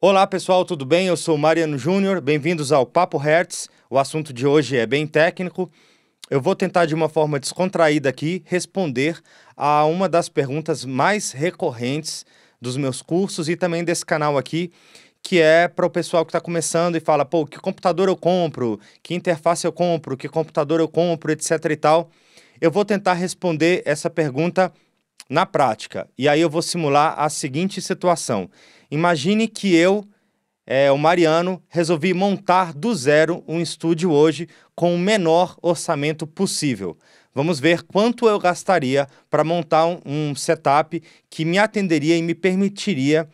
Olá pessoal, tudo bem? Eu sou Mariano Júnior, bem-vindos ao Papo Hertz. O assunto de hoje é bem técnico. Eu vou tentar de uma forma descontraída aqui responder a uma das perguntas mais recorrentes dos meus cursos e também desse canal aqui, que é para o pessoal que está começando e fala, pô, que computador eu compro, que interface eu compro, que computador eu compro, etc e tal. Eu vou tentar responder essa pergunta na prática. E aí eu vou simular a seguinte situação. Imagine que eu, é, o Mariano, resolvi montar do zero um estúdio hoje com o menor orçamento possível. Vamos ver quanto eu gastaria para montar um, um, setup que me atenderia e me permitiria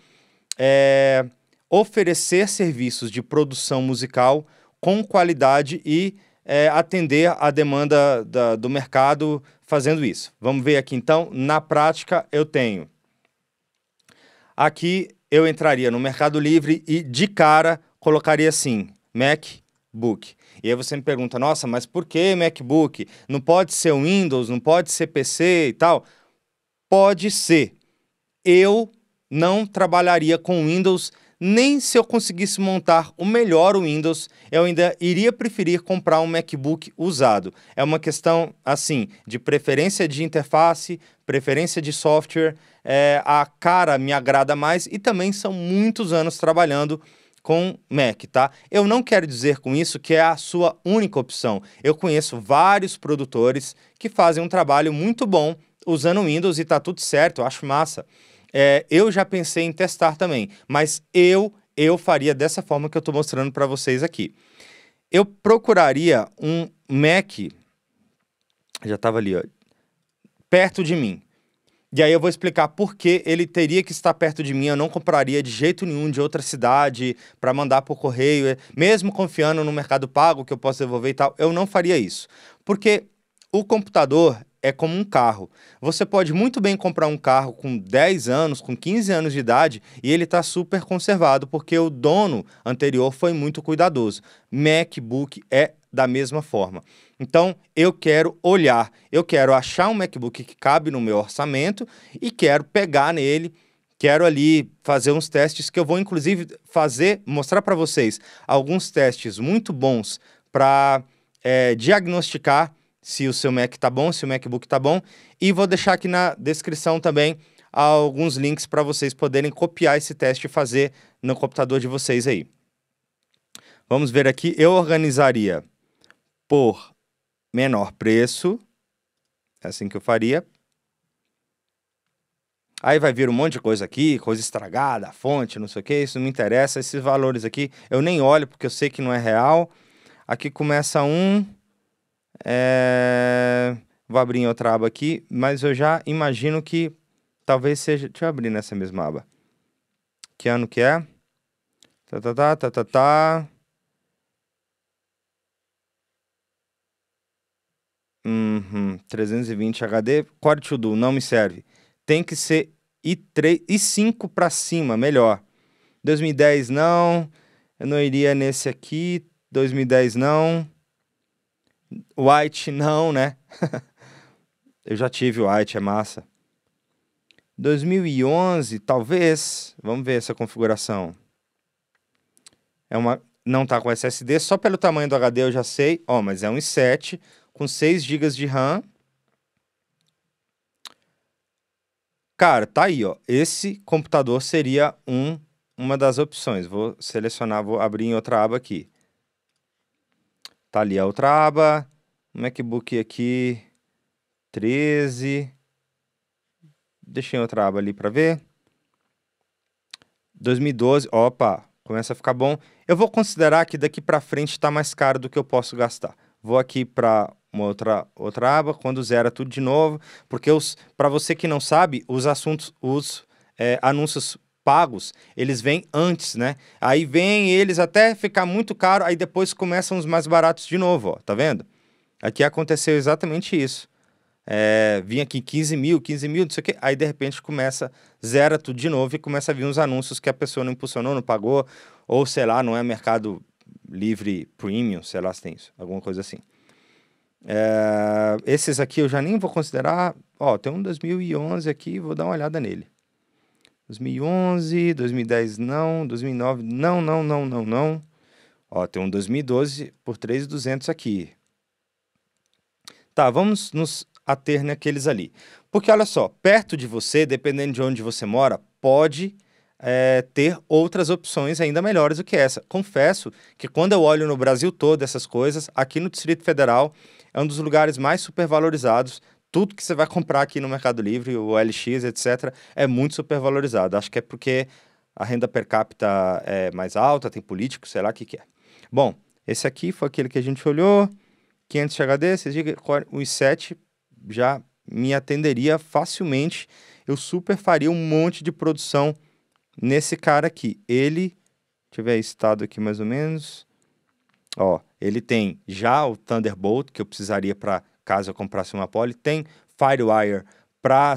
é, oferecer serviços de produção musical com qualidade e é, atender a demanda da, do mercado fazendo isso. Vamos ver aqui então. Na prática, eu tenho. Aqui eu entraria no Mercado Livre e de cara colocaria assim: MacBook. E aí você me pergunta, nossa, mas por que MacBook? Não pode ser Windows, não pode ser PC e tal? Pode ser. Eu não trabalharia com Windows nem se eu conseguisse montar o melhor Windows, eu ainda iria preferir comprar um MacBook usado. É uma questão, assim, de preferência de interface, preferência de software. É, a cara me agrada mais e também são muitos anos trabalhando com Mac, tá? Eu não quero dizer com isso que é a sua única opção. Eu conheço vários produtores que fazem um trabalho muito bom usando Windows e tá tudo certo, eu acho massa é, eu já pensei em testar também, mas eu eu faria dessa forma que eu estou mostrando para vocês aqui. Eu procuraria um Mac, já estava ali, ó, perto de mim. E aí eu vou explicar por que ele teria que estar perto de mim. Eu não compraria de jeito nenhum de outra cidade para mandar por correio, eh, mesmo confiando no Mercado Pago que eu posso devolver e tal. Eu não faria isso, porque o computador é como um carro. Você pode muito bem comprar um carro com 10 anos, com 15 anos de idade e ele está super conservado porque o dono anterior foi muito cuidadoso. MacBook é da mesma forma. Então, eu quero olhar, eu quero achar um MacBook que cabe no meu orçamento e quero pegar nele, quero ali fazer uns testes que eu vou inclusive fazer, mostrar para vocês alguns testes muito bons para é, eh, diagnosticar se o seu Mac tá bom, se o MacBook tá bom. E vou deixar aqui na descrição também alguns links para vocês poderem copiar esse teste e fazer no computador de vocês aí. Vamos ver aqui, eu organizaria por menor preço, é assim que eu faria. Aí vai vir um monte de coisa aqui, coisa estragada, fonte, não sei o que, isso não me interessa. Esses valores aqui eu nem olho porque eu sei que não é real. Aqui começa um, é... Vou abrir outra aba aqui, mas eu já imagino que talvez seja. Deixa eu abrir nessa mesma aba. Que ano que é? Tá, tá, tá, tá, tá, tá. Uhum, 320 HD, Core to do, não me serve. Tem que ser i3, i5 para cima, melhor. 2010 não, eu não iria nesse aqui. 2010 não. White não, né? eu já tive White, é massa. 2011, talvez. Vamos ver essa configuração. É uma não tá com SSD, só pelo tamanho do HD eu já sei. Ó, oh, mas é um i7 com 6 GB de RAM. Cara, tá aí, ó. Esse computador seria um uma das opções. Vou selecionar, vou abrir em outra aba aqui. Tá ali a outra aba. MacBook aqui, 13. Deixei outra aba ali para ver. 2012, opa, começa a ficar bom. Eu vou considerar que daqui para frente está mais caro do que eu posso gastar. Vou aqui para uma outra, outra aba, quando zera tudo de novo, porque para você que não sabe, os assuntos, os é, anúncios pagos, eles vêm antes, né? Aí vêm eles até ficar muito caro, aí depois começam os mais baratos de novo, ó, tá vendo? Aqui aconteceu exatamente isso. É, vinha aqui 15 mil, 15 mil, não sei o quê, aí de repente começa, zera tudo de novo e começa a vir uns anúncios que a pessoa não impulsionou, não pagou, ou sei lá, não é mercado livre premium, sei lá se tem isso, alguma coisa assim. É, esses aqui eu já nem vou considerar, ó, tem um 2011 aqui, vou dar uma olhada nele. 2011, 2010 não, 2009 não, não, não, não, não. Ó, tem um 2012 por 3,200 aqui. Tá, vamos nos ater naqueles ali. Porque olha só, perto de você, dependendo de onde você mora, pode é, ter outras opções ainda melhores do que essa. Confesso que quando eu olho no Brasil todo essas coisas, aqui no Distrito Federal é um dos lugares mais supervalorizados tudo que você vai comprar aqui no Mercado Livre, o LX, etc., é muito supervalorizado. Acho que é porque a renda per capita é mais alta, tem político, sei lá o que, que é. Bom, esse aqui foi aquele que a gente olhou, 500 HD, vocês digam, é, os 7 já me atenderia facilmente. Eu super faria um monte de produção nesse cara aqui. Ele, tiver estado aqui mais ou menos, ó, ele tem já o Thunderbolt, que eu precisaria para caso eu comprasse uma Poly. Tem FireWire para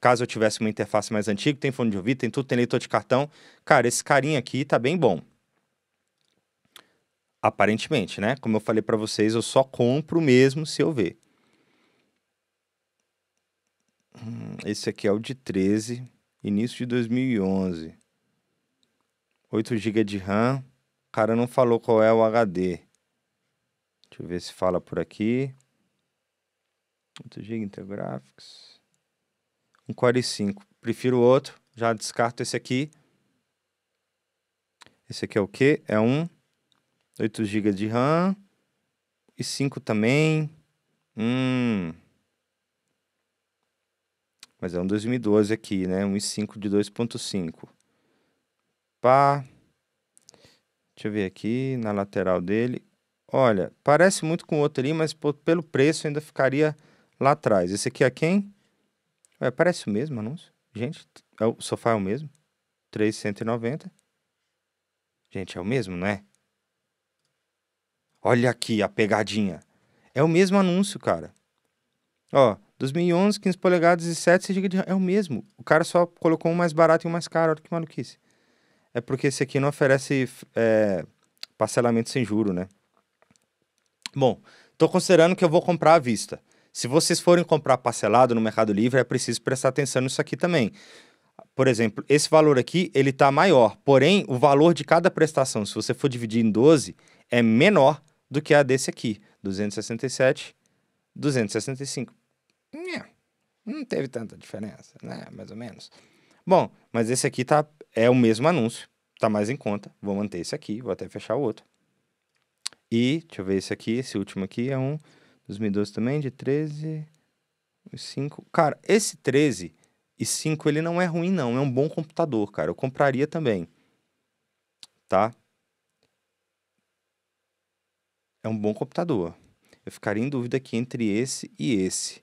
caso eu tivesse uma interface mais antiga, tem fone de ouvido, tem tudo, tem leitor de cartão. Cara, esse carinha aqui tá bem bom. Aparentemente, né? Como eu falei para vocês, eu só compro mesmo se eu ver. Hum, esse aqui é o de 13, início de 2011. 8 GB de RAM. O cara não falou qual é o HD. Deixa eu ver se fala por aqui. Giganta Graphics. Um Core 5. Prefiro o outro. Já descarto esse aqui. Esse aqui é o que? É um 8 GB de RAM e 5 também. Hum. Mas é um 2012 aqui, né? Um i5 de 2.5. Pá. Deixa eu ver aqui na lateral dele. Olha, parece muito com o outro ali, mas pô, pelo preço ainda ficaria lá atrás. Esse aqui é quem? É, parece o mesmo anúncio. Gente, é o sofá é o mesmo. 390. Gente, é o mesmo, não é? Olha aqui a pegadinha. É o mesmo anúncio, cara. Ó, 2011, 15 polegadas e 7 GB de RAM. É o mesmo. O cara só colocou um mais barato e um mais caro. Olha que maluquice. É porque esse aqui não oferece é, parcelamento sem juro, né? Bom, tô considerando que eu vou comprar à vista. Se vocês forem comprar parcelado no Mercado Livre, é preciso prestar atenção nisso aqui também. Por exemplo, esse valor aqui, ele está maior, porém, o valor de cada prestação, se você for dividir em 12, é menor do que a desse aqui, 267, 265. É, não teve tanta diferença, né? Mais ou menos. Bom, mas esse aqui tá, é o mesmo anúncio, está mais em conta. Vou manter esse aqui, vou até fechar o outro. E, deixa eu ver esse aqui, esse último aqui é um 2012 também, de 13 e 5. Cara, esse 13 e 5 ele não é ruim, não. É um bom computador, cara. Eu compraria também. Tá? É um bom computador. Eu ficaria em dúvida aqui entre esse e esse.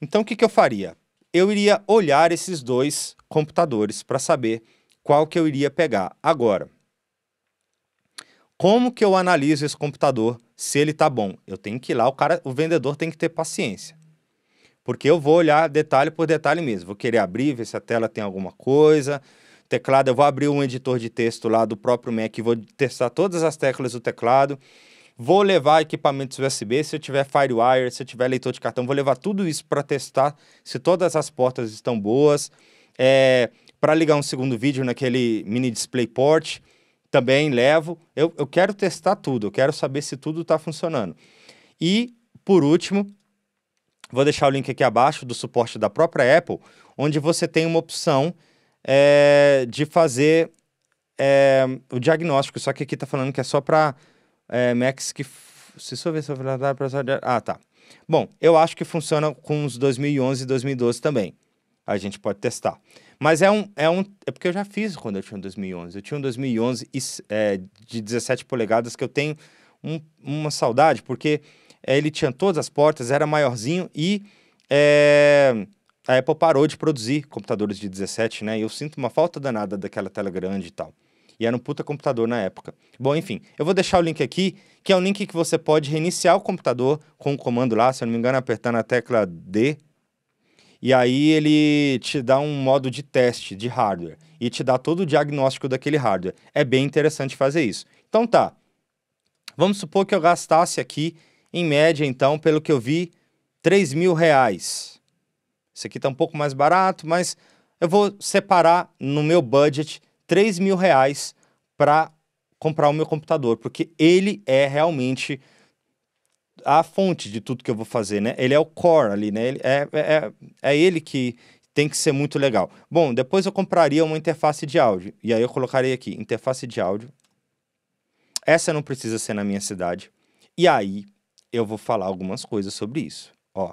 Então, o que, que eu faria? Eu iria olhar esses dois computadores para saber qual que eu iria pegar. Agora, como que eu analiso esse computador se ele tá bom. Eu tenho que ir lá, o cara, o vendedor tem que ter paciência. Porque eu vou olhar detalhe por detalhe mesmo. Vou querer abrir, ver se a tela tem alguma coisa. Teclado, eu vou abrir um editor de texto lá do próprio Mac, vou testar todas as teclas do teclado. Vou levar equipamentos USB, se eu tiver FireWire, se eu tiver leitor de cartão, vou levar tudo isso para testar se todas as portas estão boas. É, para ligar um segundo vídeo naquele mini DisplayPort. port também levo. Eu, eu quero testar tudo, eu quero saber se tudo está funcionando. E, por último, vou deixar o link aqui abaixo do suporte da própria Apple, onde você tem uma opção é, de fazer é, o diagnóstico. Só que aqui está falando que é só para é, eh, Macs que. Se souber para. Ah, tá. Bom, eu acho que funciona com os 2011 e 2012 também. A gente pode testar. Mas é um, é um. É porque eu já fiz quando eu tinha um 2011. Eu tinha um 2011 é, de 17 polegadas que eu tenho um, uma saudade, porque é, ele tinha todas as portas, era maiorzinho e é, a Apple parou de produzir computadores de 17, né? E eu sinto uma falta danada daquela tela grande e tal. E era um puta computador na época. Bom, enfim, eu vou deixar o link aqui, que é um link que você pode reiniciar o computador com o comando lá, se eu não me engano, apertando a tecla D e aí ele te dá um modo de teste de hardware e te dá todo o diagnóstico daquele hardware. É bem interessante fazer isso. Então tá. Vamos supor que eu gastasse aqui, em média, então, pelo que eu vi, 3 mil reais. Isso aqui está um pouco mais barato, mas eu vou separar no meu budget 3 mil reais para comprar o meu computador, porque ele é realmente a fonte de tudo que eu vou fazer, né? Ele é o core ali, né? Ele é, é, é, é ele que tem que ser muito legal. Bom, depois eu compraria uma interface de áudio. E aí eu colocarei aqui, interface de áudio. Essa não precisa ser na minha cidade. E aí eu vou falar algumas coisas sobre isso. Ó,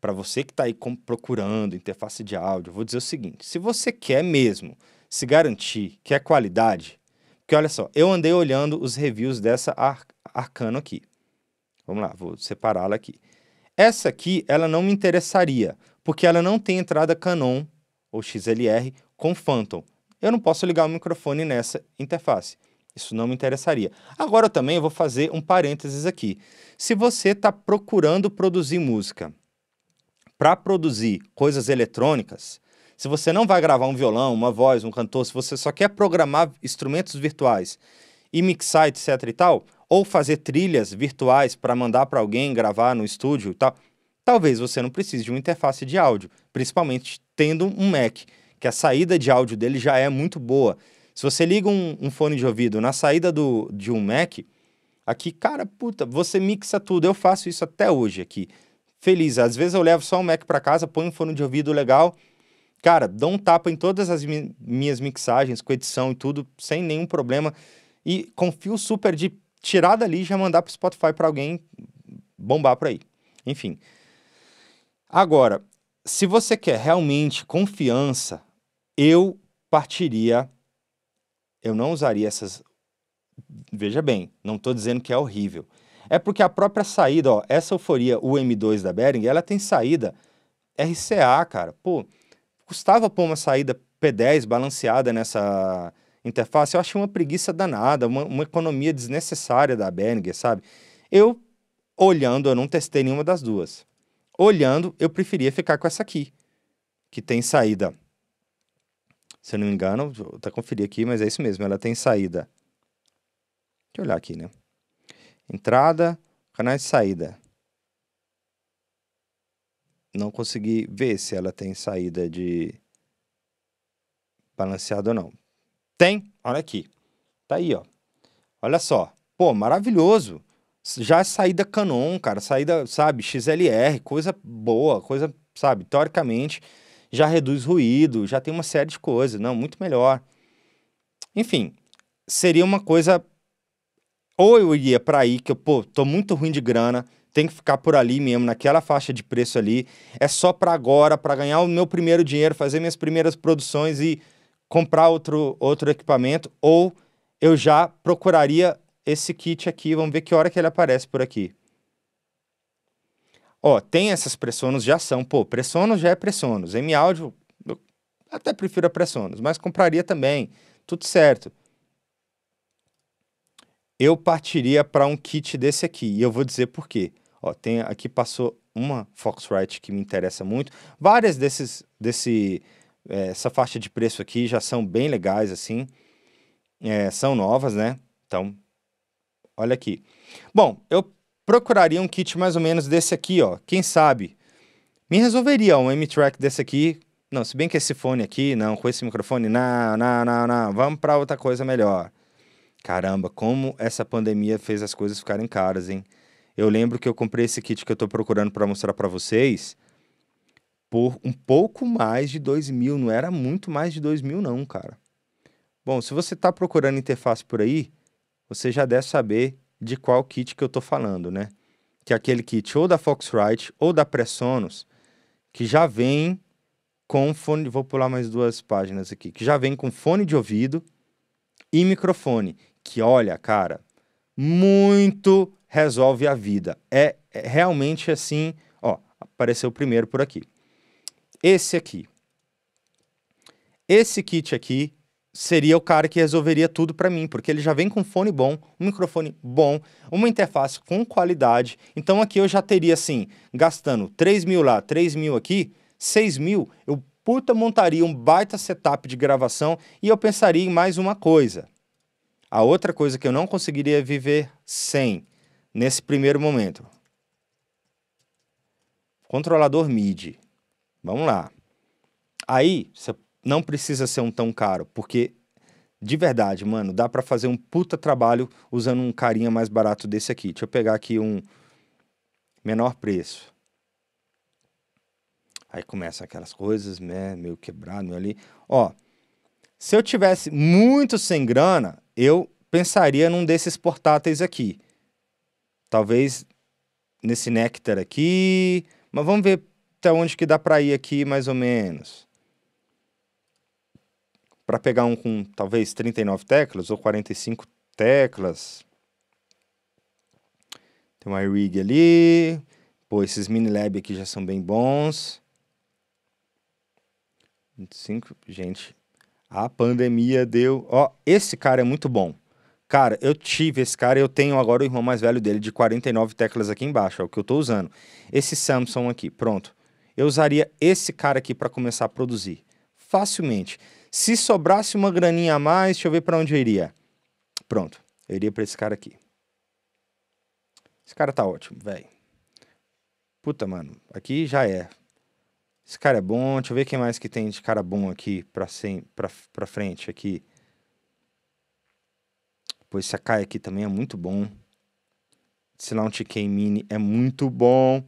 para você que está aí procurando interface de áudio, eu vou dizer o seguinte: se você quer mesmo se garantir que é qualidade, porque olha só, eu andei olhando os reviews dessa Ar Arcano aqui. Vamos lá, vou separá-la aqui. Essa aqui, ela não me interessaria, porque ela não tem entrada Canon ou XLR com Phantom. Eu não posso ligar o microfone nessa interface. Isso não me interessaria. Agora eu também vou fazer um parênteses aqui. Se você está procurando produzir música para produzir coisas eletrônicas, se você não vai gravar um violão, uma voz, um cantor, se você só quer programar instrumentos virtuais e mixar, etc e tal, ou fazer trilhas virtuais para mandar para alguém gravar no estúdio e tal, talvez você não precise de uma interface de áudio, principalmente tendo um Mac, que a saída de áudio dele já é muito boa. Se você liga um, um fone de ouvido na saída do, de um Mac, aqui, cara, puta, você mixa tudo. Eu faço isso até hoje aqui. Feliz. Às vezes eu levo só um Mac para casa, ponho um fone de ouvido legal. Cara, dou um tapa em todas as mi minhas mixagens com edição e tudo, sem nenhum problema e confio super de tirar dali e já mandar para o Spotify para alguém bombar por aí. Enfim. Agora, se você quer realmente confiança, eu partiria. Eu não usaria essas. Veja bem, não estou dizendo que é horrível. É porque a própria saída, ó, essa euforia UM2 da Bering, ela tem saída RCA, cara. Pô, custava pôr uma saída P10 balanceada nessa interface, eu achei uma preguiça danada, uma, uma economia desnecessária da Behringer, sabe? Eu, olhando, eu não testei nenhuma das duas. Olhando, eu preferia ficar com essa aqui, que tem saída. Se eu não me engano, vou até conferir aqui, mas é isso mesmo, ela tem saída. Deixa eu olhar aqui, né? Entrada, canais de saída. Não consegui ver se ela tem saída de balanceado ou não. Tem? Olha aqui. Tá aí, ó. Olha só. Pô, maravilhoso. Já saída Canon, cara, saída, sabe, XLR, coisa boa, coisa, sabe, teoricamente já reduz ruído, já tem uma série de coisas, não, muito melhor. Enfim, seria uma coisa ou eu iria para aí que eu, pô, tô muito ruim de grana, tem que ficar por ali mesmo, naquela faixa de preço ali, é só para agora, para ganhar o meu primeiro dinheiro, fazer minhas primeiras produções e comprar outro, outro equipamento ou eu já procuraria esse kit aqui, vamos ver que hora que ele aparece por aqui. Ó, tem essas pressonos já são, pô, pressonos já é pressonos, M áudio eu até prefiro a pressonos, mas compraria também, tudo certo. Eu partiria para um kit desse aqui e eu vou dizer por quê. Ó, tem aqui passou uma Foxrite que me interessa muito, várias desses desse é, essa faixa de preço aqui já são bem legais, assim. É, são novas, né? Então, olha aqui. Bom, eu procuraria um kit mais ou menos desse aqui, ó. Quem sabe? Me resolveria um M-Track desse aqui. Não, se bem que esse fone aqui, não, com esse microfone, não, não, não, não. Vamos para outra coisa melhor. Caramba, como essa pandemia fez as coisas ficarem caras, hein? Eu lembro que eu comprei esse kit que eu tô procurando para mostrar para vocês por um pouco mais de 2 mil, não era muito mais de 2 mil não, cara. Bom, se você está procurando interface por aí, você já deve saber de qual kit que eu estou falando, né? Que é aquele kit ou da Foxrite ou da Presonus, que já vem com fone... Vou pular mais duas páginas aqui. Que já vem com fone de ouvido e microfone. Que, olha, cara, muito resolve a vida. É, é realmente assim... Ó, apareceu primeiro por aqui. Esse aqui. Esse kit aqui seria o cara que resolveria tudo para mim, porque ele já vem com um fone bom, um microfone bom, uma interface com qualidade. Então aqui eu já teria, assim, gastando 3 mil lá, 3 mil aqui, 6 mil, eu puta montaria um baita setup de gravação e eu pensaria em mais uma coisa. A outra coisa que eu não conseguiria é viver sem, nesse primeiro momento. Controlador MIDI. Vamos lá. Aí, não precisa ser um tão caro, porque de verdade, mano, dá para fazer um puta trabalho usando um carinha mais barato desse aqui. Deixa eu pegar aqui um menor preço. Aí começam aquelas coisas, né, meio quebrado, meio ali. Ó, se eu tivesse muito sem grana, eu pensaria num desses portáteis aqui. Talvez nesse Nectar aqui, mas vamos ver até onde que dá para ir aqui, mais ou menos. Para pegar um com talvez 39 teclas ou 45 teclas. Tem uma rig ali. Pô, esses mini lab aqui já são bem bons. 25, gente. A pandemia deu. Ó, esse cara é muito bom. Cara, eu tive esse cara e eu tenho agora o irmão mais velho dele de 49 teclas aqui embaixo, é o que eu tô usando. Esse Samsung aqui, pronto eu usaria esse cara aqui para começar a produzir. Facilmente. Se sobrasse uma graninha a mais, deixa eu ver para onde eu iria. Pronto, eu iria para esse cara aqui. Esse cara tá ótimo, velho. Puta, mano, aqui já é. Esse cara é bom, deixa eu ver quem mais que tem de cara bom aqui pra, sem, pra, pra frente aqui. Pô, esse Akai aqui também é muito bom. Esse Launch K Mini é muito bom.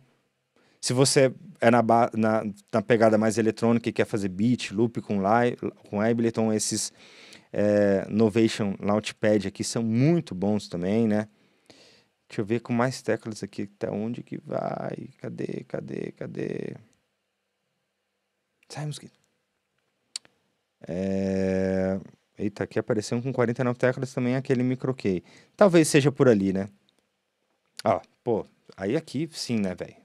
Se você é na, na, na pegada mais eletrônica e quer fazer beat, loop com, com Ableton, esses é, Novation Launchpad aqui são muito bons também, né? Deixa eu ver com mais teclas aqui, até onde que vai? Cadê, cadê, cadê? Sai, mosquito. É... Eita, aqui apareceu com 49 teclas também aquele micro key. Talvez seja por ali, né? Ó, ah, pô, aí aqui sim, né, velho?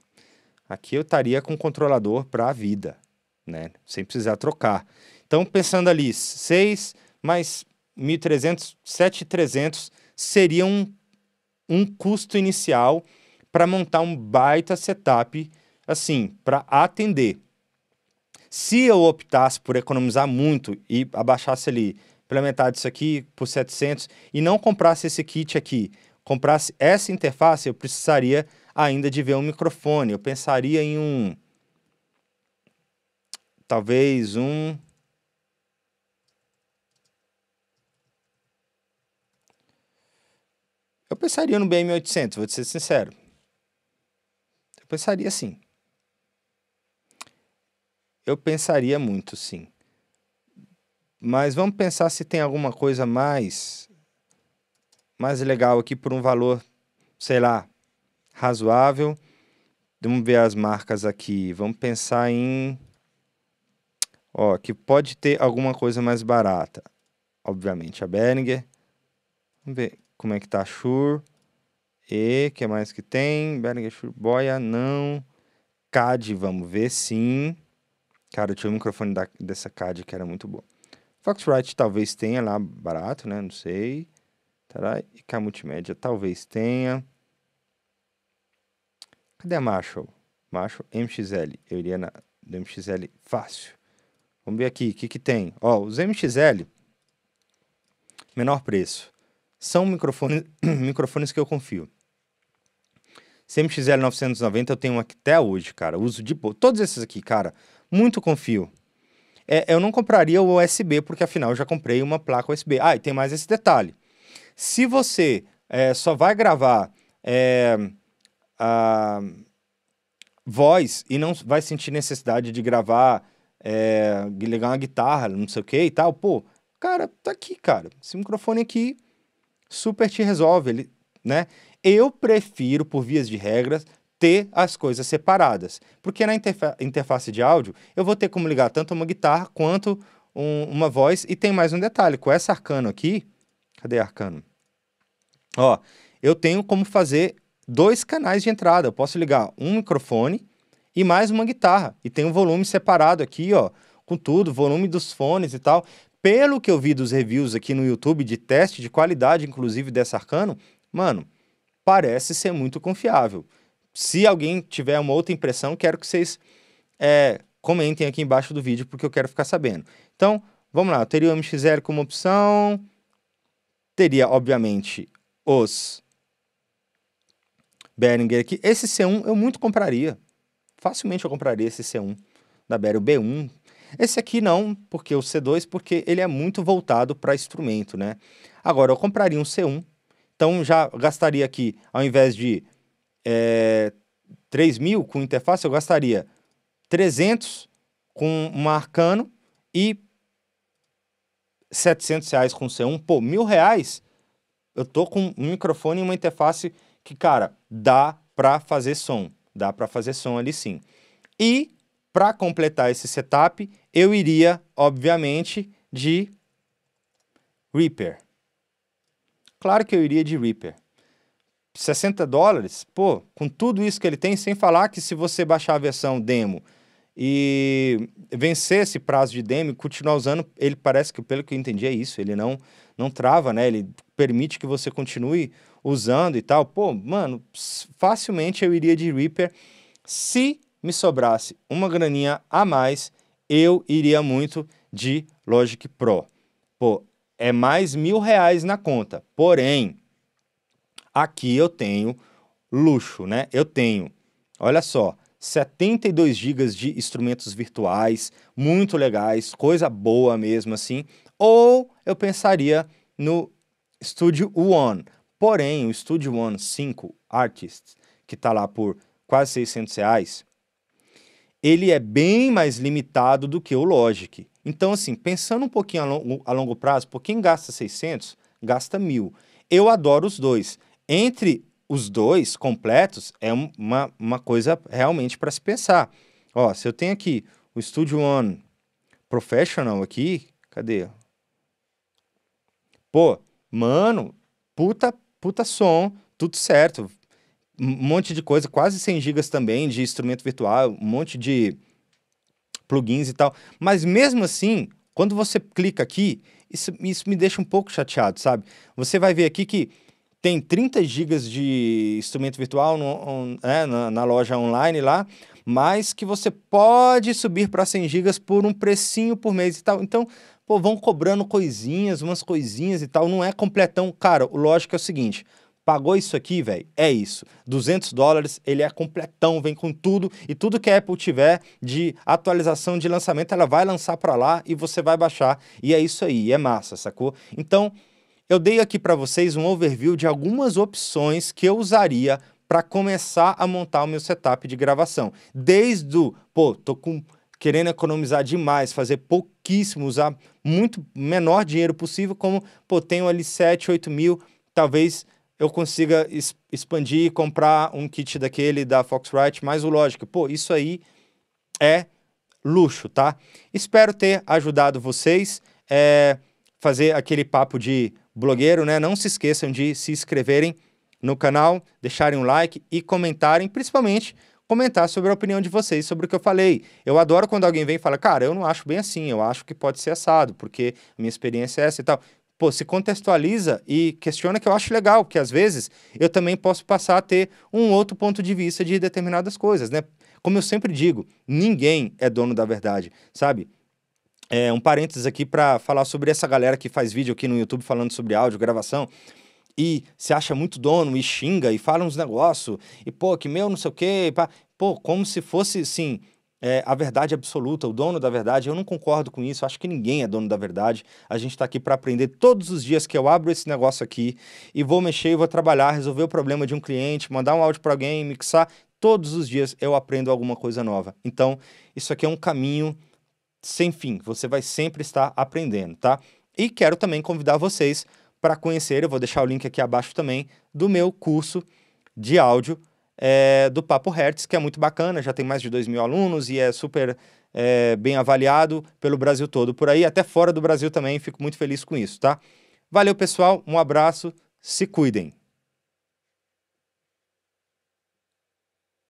Aqui eu estaria com o controlador para a vida, né? Sem precisar trocar. Então, pensando ali, 6 mais 1.300, 7.300 seria um, um custo inicial para montar um baita setup, assim, para atender. Se eu optasse por economizar muito e abaixasse ali pela metade disso aqui, por 700, e não comprasse esse kit aqui, comprasse essa interface, eu precisaria ainda de ver um microfone. Eu pensaria em um. Talvez um. Eu pensaria no BM800, vou ser sincero. Eu pensaria sim. Eu pensaria muito sim. Mas vamos pensar se tem alguma coisa mais mais legal aqui por um valor, sei lá, razoável. Vamos ver as marcas aqui. Vamos pensar em. Ó, que pode ter alguma coisa mais barata. Obviamente a Behringer. Vamos ver como é que tá a Shure. E que mais que tem? Behringer Shure Boia, não. CAD, vamos ver sim. Cara, eu tinha o um microfone da, dessa CAD que era muito bom. Foxrite talvez tenha lá barato, né? Não sei. Tará. E K Multimédia talvez tenha. Cadê a Marshall? Marshall MXL. Eu iria na do MXL fácil. Vamos ver aqui, o que, que tem? Ó, os MXL, menor preço. São microfones, microfones que eu confio. MXL 990 eu tenho até hoje, cara. Uso de boa. Todos esses aqui, cara, muito confio. É, eu não compraria o USB, porque afinal eu já comprei uma placa USB. Ah, e tem mais esse detalhe. Se você é, só vai gravar é, a voz e não vai sentir necessidade de gravar, é, ligar uma guitarra, não sei o que e tal, pô, cara, tá aqui, cara. Esse microfone aqui super te resolve, ele, né? Eu prefiro, por vias de regras, ter as coisas separadas, porque na interfa interface de áudio eu vou ter como ligar tanto uma guitarra quanto um, uma voz. E tem mais um detalhe, com essa arcano aqui, cadê a arcano? Ó, eu tenho como fazer dois canais de entrada. Eu posso ligar um microfone e mais uma guitarra. E tem um volume separado aqui, ó, com tudo, volume dos fones e tal. Pelo que eu vi dos reviews aqui no YouTube de teste de qualidade, inclusive dessa Arcano, mano, parece ser muito confiável. Se alguém tiver uma outra impressão, quero que vocês é, comentem aqui embaixo do vídeo, porque eu quero ficar sabendo. Então, vamos lá. Eu teria o MXL 0 como opção. Teria, obviamente, os Behringer aqui. Esse C1 eu muito compraria. Facilmente eu compraria esse C1 da Behringer, o B1. Esse aqui não, porque o C2, porque ele é muito voltado para instrumento, né? Agora, eu compraria um C1, então já gastaria aqui, ao invés de é, 3 mil com interface, eu gastaria 300 com uma Arcano e 700 reais com C1. Pô, mil reais, eu tô com um microfone e uma interface que, cara, dá para fazer som. Dá para fazer som ali sim. E, para completar esse setup, eu iria, obviamente, de Reaper. Claro que eu iria de Reaper. 60 dólares, pô, com tudo isso que ele tem, sem falar que se você baixar a versão demo e vencer esse prazo de demo e continuar usando, ele parece que, pelo que eu entendi, é isso. Ele não, não trava, né? Ele permite que você continue usando e tal, pô, mano, facilmente eu iria de Reaper. Se me sobrasse uma graninha a mais, eu iria muito de Logic Pro. Pô, é mais mil reais na conta. Porém, aqui eu tenho luxo, né? Eu tenho, olha só, 72 GB de instrumentos virtuais, muito legais, coisa boa mesmo assim. Ou eu pensaria no Studio One. Porém, o Studio One 5 artists que está lá por quase 600 reais, ele é bem mais limitado do que o Logic. Então, assim, pensando um pouquinho a longo, a longo prazo, por quem gasta 600, gasta mil. Eu adoro os dois. Entre os dois completos, é uma, uma coisa realmente para se pensar. Ó, se eu tenho aqui o Studio One Professional aqui, cadê? Pô, mano, puta puta som, tudo certo. Um monte de coisa, quase 100 gigas também de instrumento virtual, um monte de plugins e tal. Mas mesmo assim, quando você clica aqui, isso, isso me deixa um pouco chateado, sabe? Você vai ver aqui que tem 30 gigas de instrumento virtual no, on, é, na, na, loja online lá, mas que você pode subir para 100 gigas por um precinho por mês e tal. Então, pô, vão cobrando coisinhas, umas coisinhas e tal, não é completão. Cara, o lógico é o seguinte, pagou isso aqui, velho, é isso. 200 dólares, ele é completão, vem com tudo e tudo que a Apple tiver de atualização de lançamento, ela vai lançar para lá e você vai baixar. E é isso aí, é massa, sacou? Então, eu dei aqui para vocês um overview de algumas opções que eu usaria para começar a montar o meu setup de gravação. Desde o, pô, tô com querendo economizar demais, fazer pouquíssimo, usar muito menor dinheiro possível, como, pô, tenho ali 7, 8 mil, talvez eu consiga expandir e comprar um kit daquele da Foxrite, mais o lógico. Pô, isso aí é luxo, tá? Espero ter ajudado vocês. É, fazer aquele papo de blogueiro, né? Não se esqueçam de se inscreverem no canal, deixarem um like e comentarem, principalmente comentar sobre a opinião de vocês sobre o que eu falei. Eu adoro quando alguém vem e fala, cara, eu não acho bem assim, eu acho que pode ser assado, porque minha experiência é essa e tal. Pô, se contextualiza e questiona que eu acho legal, que às vezes eu também posso passar a ter um outro ponto de vista de determinadas coisas, né? Como eu sempre digo, ninguém é dono da verdade, sabe? É, um parênteses aqui para falar sobre essa galera que faz vídeo aqui no YouTube falando sobre áudio, gravação e se acha muito dono e xinga e fala uns negócios e pô, que meu não sei o quê, pá. pô, como se fosse sim É, a verdade absoluta, o dono da verdade, eu não concordo com isso, acho que ninguém é dono da verdade. A gente está aqui para aprender todos os dias que eu abro esse negócio aqui e vou mexer e vou trabalhar, resolver o problema de um cliente, mandar um áudio para alguém, mixar. Todos os dias eu aprendo alguma coisa nova. Então, isso aqui é um caminho sem fim, você vai sempre estar aprendendo, tá? E quero também convidar vocês para conhecer, eu vou deixar o link aqui abaixo também, do meu curso de áudio é, do Papo Hertz, que é muito bacana, já tem mais de 2 mil alunos e é super é, bem avaliado pelo Brasil todo por aí, até fora do Brasil também, fico muito feliz com isso, tá? Valeu, pessoal, um abraço, se cuidem!